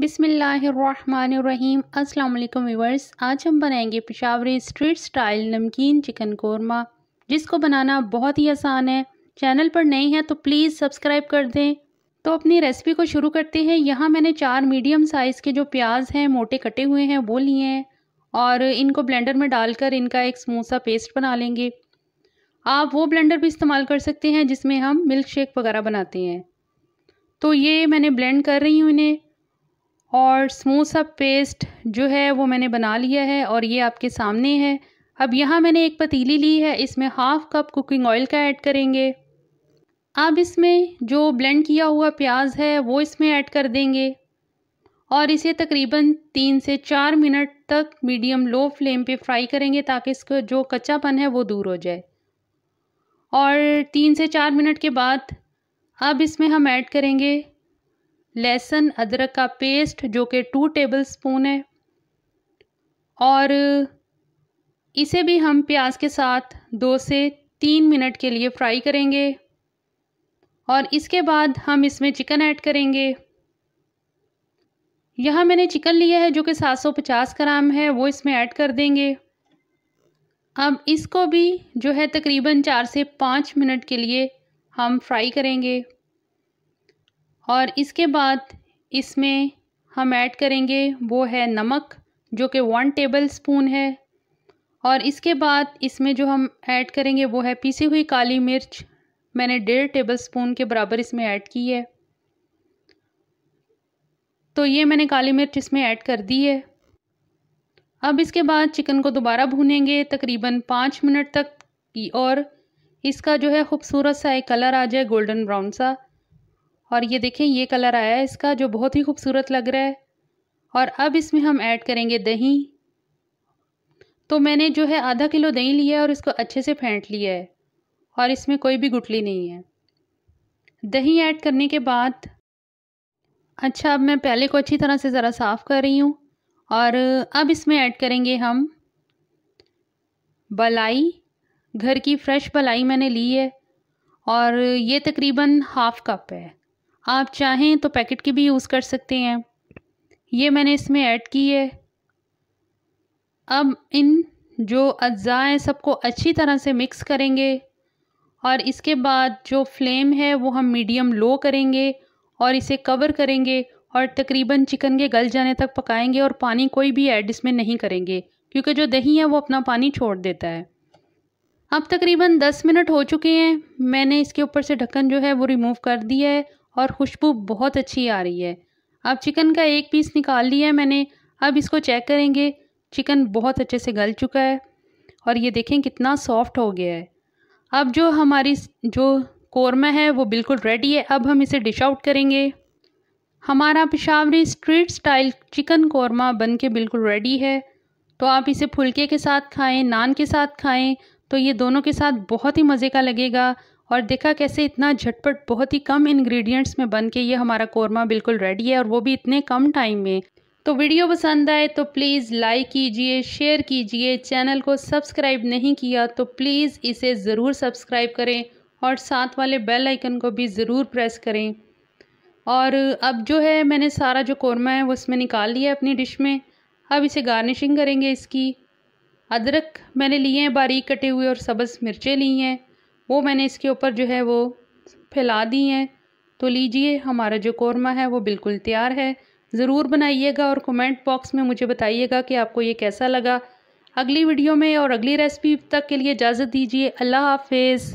बिसमीम अल्लाम व्यूवर्स आज हम बनाएंगे पिशावरी स्ट्रीट स्टाइल नमकीन चिकन कौरमा जिसको बनाना बहुत ही आसान है चैनल पर नए हैं तो प्लीज़ सब्सक्राइब कर दें तो अपनी रेसिपी को शुरू करते हैं यहाँ मैंने चार मीडियम साइज़ के जो प्याज हैं मोटे कटे हुए हैं वो लिए हैं और इनको ब्लेंडर में डालकर इनका एक समोसा पेस्ट बना लेंगे आप वो ब्लेंडर भी इस्तेमाल कर सकते हैं जिसमें हम मिल्क शेक वगैरह बनाते हैं तो ये मैंने ब्लेंड कर रही हूँ इन्हें और स्मूथ सा पेस्ट जो है वो मैंने बना लिया है और ये आपके सामने है अब यहाँ मैंने एक पतीली ली है इसमें हाफ़ कप कुकिंग ऑयल का ऐड करेंगे अब इसमें जो ब्लेंड किया हुआ प्याज है वो इसमें ऐड कर देंगे और इसे तकरीबन तीन से चार मिनट तक मीडियम लो फ्लेम पे फ्राई करेंगे ताकि इसका जो कच्चापन है वो दूर हो जाए और तीन से चार मिनट के बाद अब इसमें हम ऐड करेंगे लहसुन अदरक का पेस्ट जो कि टू टेबल स्पून है और इसे भी हम प्याज के साथ दो से तीन मिनट के लिए फ्राई करेंगे और इसके बाद हम इसमें चिकन ऐड करेंगे यहाँ मैंने चिकन लिया है जो कि 750 ग्राम है वो इसमें ऐड कर देंगे अब इसको भी जो है तकरीबन चार से पाँच मिनट के लिए हम फ्राई करेंगे और इसके बाद इसमें हम ऐड करेंगे वो है नमक जो कि वन टेबल स्पून है और इसके बाद इसमें जो हम ऐड करेंगे वो है पीसी हुई काली मिर्च मैंने डेढ़ टेबल स्पून के बराबर इसमें ऐड की है तो ये मैंने काली मिर्च इसमें ऐड कर दी है अब इसके बाद चिकन को दोबारा भूनेंगे तकरीबन पाँच मिनट तक और इसका जो है ख़ूबसूरत सा एक कलर आ जाए गोल्डन ब्राउन सा और ये देखें ये कलर आया है इसका जो बहुत ही खूबसूरत लग रहा है और अब इसमें हम ऐड करेंगे दही तो मैंने जो है आधा किलो दही लिया है और इसको अच्छे से फेंट लिया है और इसमें कोई भी गुटली नहीं है दही ऐड करने के बाद अच्छा अब मैं पहले को अच्छी तरह से ज़रा साफ़ कर रही हूँ और अब इसमें ऐड करेंगे हम बलाई घर की फ्रेश बलाई मैंने ली है और ये तकरीबन हाफ़ कप है आप चाहें तो पैकेट की भी यूज़ कर सकते हैं ये मैंने इसमें ऐड की है अब इन जो अज्जा हैं सबको अच्छी तरह से मिक्स करेंगे और इसके बाद जो फ्लेम है वो हम मीडियम लो करेंगे और इसे कवर करेंगे और तकरीबन चिकन के गल जाने तक पकाएंगे और पानी कोई भी ऐड इसमें नहीं करेंगे क्योंकि जो दही है वो अपना पानी छोड़ देता है अब तकरीबन 10 मिनट हो चुके हैं मैंने इसके ऊपर से ढक्कन जो है वो रिमूव कर दिया है और खुशबू बहुत अच्छी आ रही है अब चिकन का एक पीस निकाल लिया है मैंने अब इसको चेक करेंगे चिकन बहुत अच्छे से गल चुका है और ये देखें कितना सॉफ्ट हो गया है अब जो हमारी जो कौरमा है वो बिल्कुल रेडी है अब हम इसे डिश आउट करेंगे हमारा Peshawari street style chicken korma बन के बिल्कुल रेडी है तो आप इसे फुलके के साथ खाएं नान के साथ खाएं तो ये दोनों के साथ बहुत ही मज़े का लगेगा और देखा कैसे इतना झटपट बहुत ही कम इंग्रेडिएंट्स में बन के ये हमारा कोरमा बिल्कुल रेडी है और वो भी इतने कम टाइम में तो वीडियो पसंद आए तो प्लीज़ लाइक कीजिए शेयर कीजिए चैनल को सब्सक्राइब नहीं किया तो प्लीज़ इसे ज़रूर सब्सक्राइब करें और साथ वाले बेल आइकन को भी ज़रूर प्रेस करें और अब जो है मैंने सारा जो कौरमा है वो उसमें निकाल लिया अपनी डिश में अब इसे गार्निशिंग करेंगे इसकी अदरक मैंने लिए हैं बारीक कटे हुए और सब्ज़ मिर्चें ली हैं वो मैंने इसके ऊपर जो है वो फैला दी हैं तो लीजिए हमारा जो कौरमा है वो बिल्कुल तैयार है ज़रूर बनाइएगा और कमेंट बॉक्स में मुझे बताइएगा कि आपको ये कैसा लगा अगली वीडियो में और अगली रेसिपी तक के लिए इजाज़त दीजिए अल्लाह हाफिज़